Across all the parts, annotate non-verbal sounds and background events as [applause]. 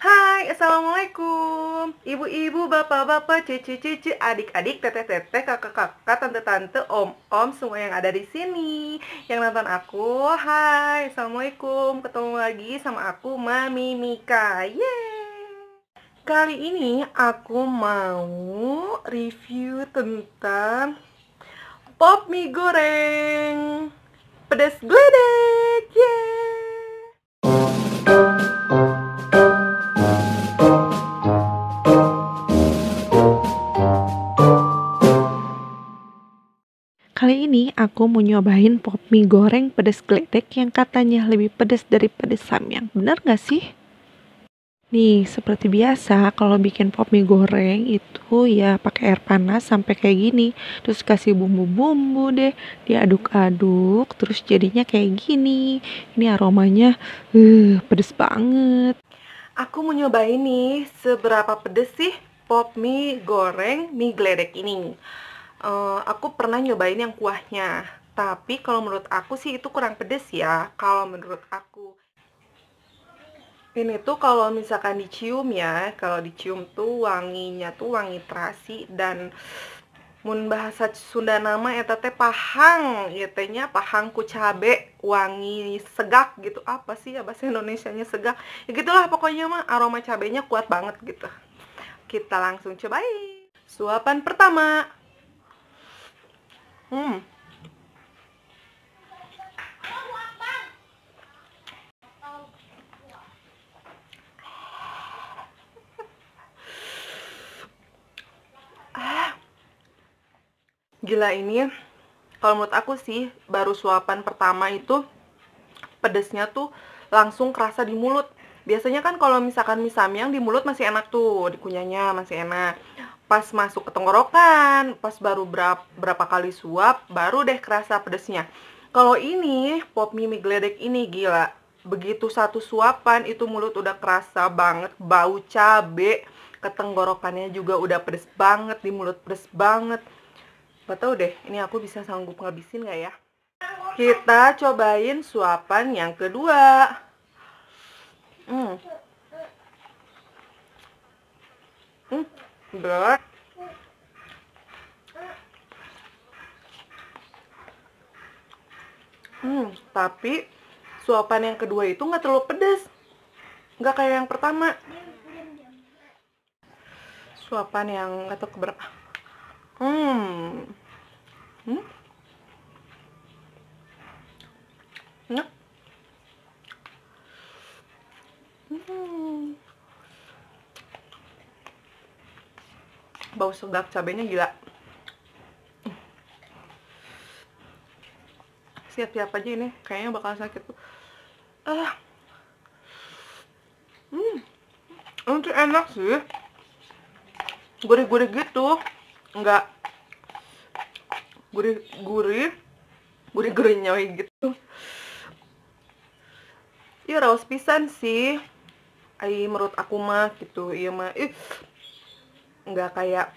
Hai, Assalamualaikum Ibu-ibu, bapak-bapak, cici-cici, adik-adik, teteh-teteh, kakak-kakak, tante-tante, om-om, semua yang ada di sini Yang nonton aku, hai, Assalamualaikum Ketemu lagi sama aku, Mami Mika Yeay Kali ini aku mau review tentang Pop mie goreng Pedas gledek, yeay Kali ini aku mau nyobain pop mie goreng pedas gledek yang katanya lebih pedas dari pedas samyang. Bener gak sih? Nih, seperti biasa kalau bikin pop mie goreng itu ya pakai air panas sampai kayak gini. Terus kasih bumbu-bumbu deh, diaduk-aduk, terus jadinya kayak gini. Ini aromanya uh, pedes banget. Aku mau nyobain nih seberapa pedes sih pop mie goreng mie gledek ini. Eh, aku pernah nyobain yang kuahnya tapi kalau menurut aku sih itu kurang pedes ya kalau menurut aku ini tuh kalau misalkan dicium ya kalau dicium tuh wanginya tuh wangi terasi dan mun bahasa Sunda nama ya teh pahang ya pahang ku cabe wangi segak gitu apa sih ya bahasa Indonesia nya segak ya gitulah pokoknya mah aroma cabenya kuat banget gitu kita langsung cobain suapan pertama Hmm. Ah. Gila ini kalau menurut aku sih baru suapan pertama itu pedesnya tuh langsung kerasa di mulut biasanya kan kalau misalkan mie samyang di mulut masih enak tuh dikunyahnya masih enak pas masuk ke tenggorokan, pas baru berapa, berapa kali suap, baru deh kerasa pedesnya. Kalau ini, pop mie gledek ini gila. Begitu satu suapan, itu mulut udah kerasa banget, bau cabe, ketenggorokannya juga udah pedes banget, di mulut pedes banget. Gak tau deh, ini aku bisa sanggup ngabisin gak ya? Kita cobain suapan yang kedua. Hmm. Hmm. Berat. hmm tapi suapan yang kedua itu nggak terlalu pedas nggak kayak yang pertama suapan yang nggak tahu keberapa hmm hmm hmm bau sedap cabenya gila siap-siap aja ini kayaknya bakal sakit tuh ah hmm enak sih gurih-gurih gitu enggak gurih-gurih gurih-gurihnya gitu ya raus pisan sih ai menurut aku mah gitu iya mah ih nggak kayak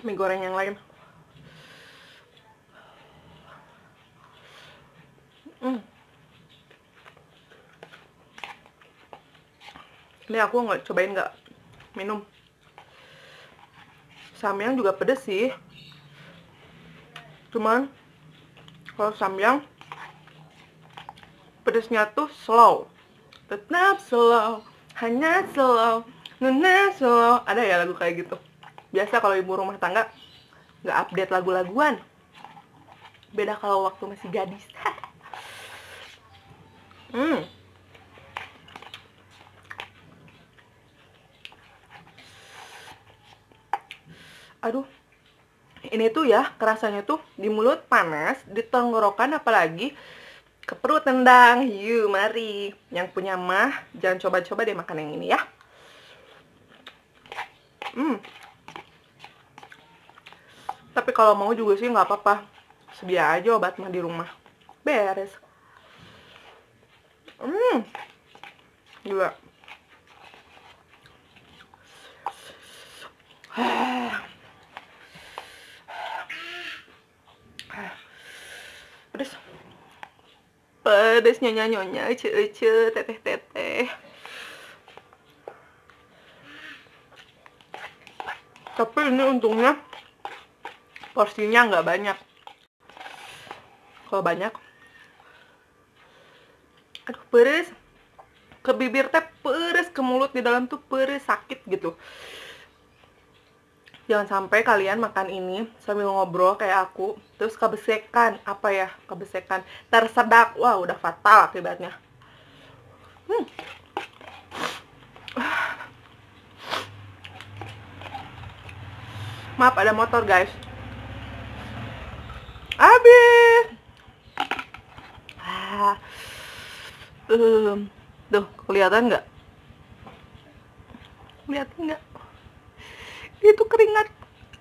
mie goreng yang lain hmm. ini aku nggak cobain nggak minum samyang juga pedes sih cuman kalau samyang pedesnya tuh slow tetap slow hanya slow nuna slow ada ya lagu kayak gitu biasa kalau ibu rumah tangga nggak update lagu-laguan beda kalau waktu masih gadis [laughs] hmm aduh ini tuh ya kerasanya tuh di mulut panas di tenggorokan apalagi ke perut tendang yuk mari yang punya mah jangan coba-coba deh makan yang ini ya hmm tapi kalau mau juga sih nggak apa-apa sedia aja obat mah di rumah beres hmm gila pedes pedes nyonya nyonya cece teteh teteh tapi ini untungnya porsinya nggak banyak kalau banyak aduh peris ke bibir teh peris ke mulut di dalam tuh peris sakit gitu jangan sampai kalian makan ini sambil ngobrol kayak aku terus kebesekan apa ya kebesekan tersedak wah wow, udah fatal akibatnya hmm. maaf ada motor guys um, tuh kelihatan nggak kelihatan nggak itu keringat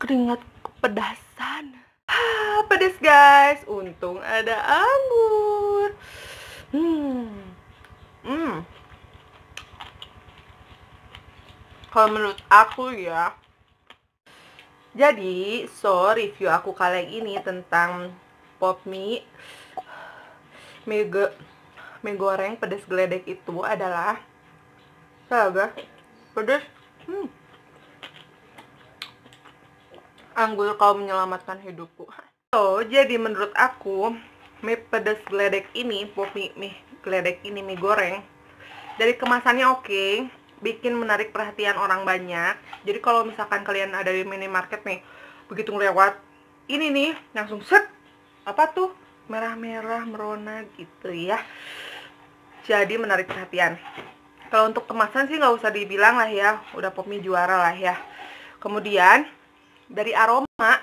keringat kepedasan ah, pedes guys untung ada anggur hmm hmm kalau menurut aku ya jadi so review aku kali ini tentang pop mie mie mie goreng pedas geledek itu adalah sabar pedas hmm. anggur kau menyelamatkan hidupku so jadi menurut aku mie pedas geledek ini pop mie, mie geledek ini mie goreng dari kemasannya oke bikin menarik perhatian orang banyak jadi kalau misalkan kalian ada di minimarket nih begitu lewat ini nih langsung set apa tuh merah-merah merona gitu ya jadi menarik perhatian. Kalau untuk kemasan sih nggak usah dibilang lah ya, udah popmi juara lah ya. Kemudian dari aroma,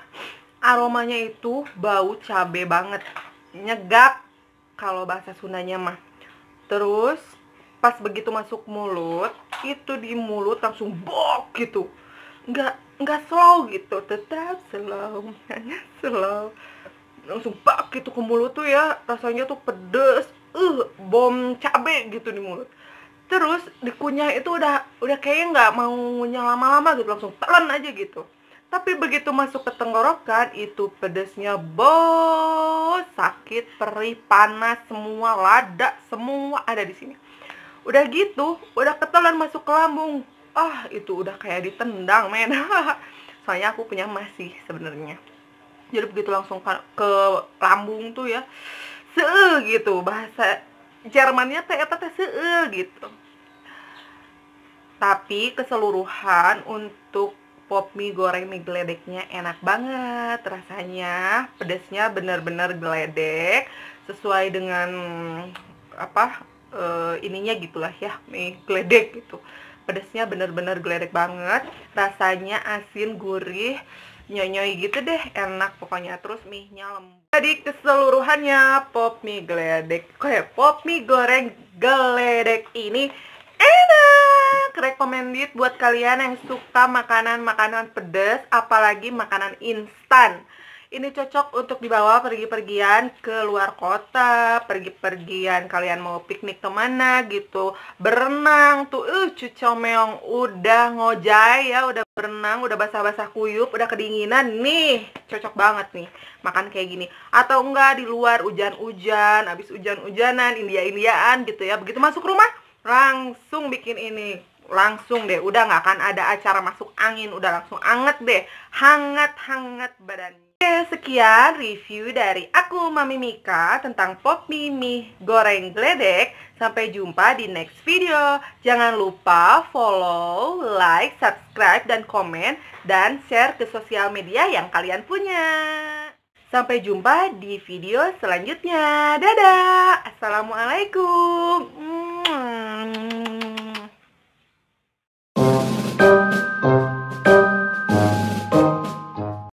aromanya itu bau cabe banget, nyegak kalau bahasa Sunanya mah. Terus pas begitu masuk mulut, itu di mulut langsung bok gitu. Nggak nggak slow gitu, tetap slow, hanya [laughs] slow. Langsung bak gitu ke mulut tuh ya, rasanya tuh pedes uh bom cabe gitu di mulut terus dikunyah itu udah udah kayak nggak mau ngunyah lama-lama gitu langsung telan aja gitu tapi begitu masuk ke tenggorokan itu pedesnya bos sakit perih panas semua lada semua ada di sini udah gitu udah ketelan masuk ke lambung ah oh, itu udah kayak ditendang men [laughs] soalnya aku punya masih sebenarnya jadi begitu langsung ke lambung tuh ya seu gitu bahasa Jermannya teh eta teh seu gitu tapi keseluruhan untuk pop mie goreng mie geledeknya enak banget rasanya pedasnya bener-bener geledek sesuai dengan apa uh, ininya gitulah ya mie geledek gitu Pedasnya bener-bener geledek banget rasanya asin gurih nyoi gitu deh enak pokoknya terus mie nya lembut jadi keseluruhannya pop mie geledek kayak pop mie goreng geledek ini enak recommended buat kalian yang suka makanan-makanan pedas apalagi makanan instan ini cocok untuk dibawa pergi-pergian ke luar kota, pergi-pergian kalian mau piknik kemana gitu, berenang tuh, uh, cucomeong udah ngojai ya, udah berenang, udah basah-basah kuyup, udah kedinginan nih, cocok banget nih makan kayak gini. Atau enggak di luar hujan-hujan, abis hujan-hujanan, India-Indiaan gitu ya, begitu masuk rumah langsung bikin ini langsung deh udah nggak akan ada acara masuk angin udah langsung anget deh hangat hangat badannya Oke, sekian review dari aku Mami Mika tentang pop Mimi goreng gledek. Sampai jumpa di next video. Jangan lupa follow, like, subscribe, dan komen, dan share ke sosial media yang kalian punya. Sampai jumpa di video selanjutnya. Dadah! Assalamualaikum!